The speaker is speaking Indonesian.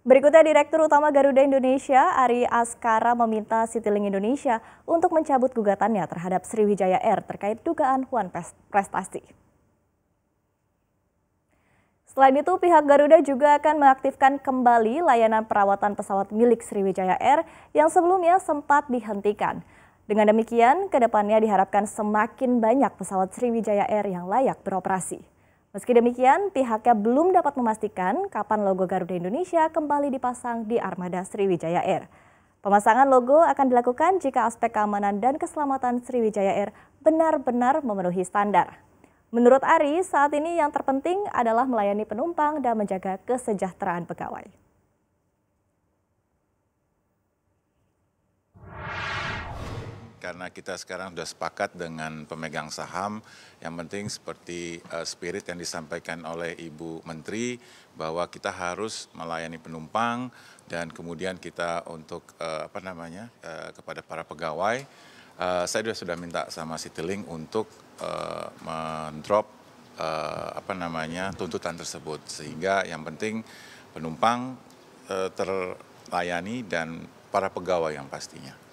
Berikutnya Direktur Utama Garuda Indonesia Ari Askara meminta Citilink Indonesia untuk mencabut gugatannya terhadap Sriwijaya Air terkait dugaan Huan Prestasi. Selain itu, pihak Garuda juga akan mengaktifkan kembali layanan perawatan pesawat milik Sriwijaya Air yang sebelumnya sempat dihentikan. Dengan demikian, kedepannya diharapkan semakin banyak pesawat Sriwijaya Air yang layak beroperasi. Meski demikian, pihaknya belum dapat memastikan kapan logo Garuda Indonesia kembali dipasang di armada Sriwijaya Air. Pemasangan logo akan dilakukan jika aspek keamanan dan keselamatan Sriwijaya Air benar-benar memenuhi standar. Menurut Ari, saat ini yang terpenting adalah melayani penumpang dan menjaga kesejahteraan pegawai. karena kita sekarang sudah sepakat dengan pemegang saham, yang penting seperti uh, spirit yang disampaikan oleh Ibu Menteri bahwa kita harus melayani penumpang dan kemudian kita untuk uh, apa namanya uh, kepada para pegawai, uh, saya juga sudah minta sama Citylink untuk uh, mendrop uh, apa namanya tuntutan tersebut sehingga yang penting penumpang uh, terlayani dan para pegawai yang pastinya.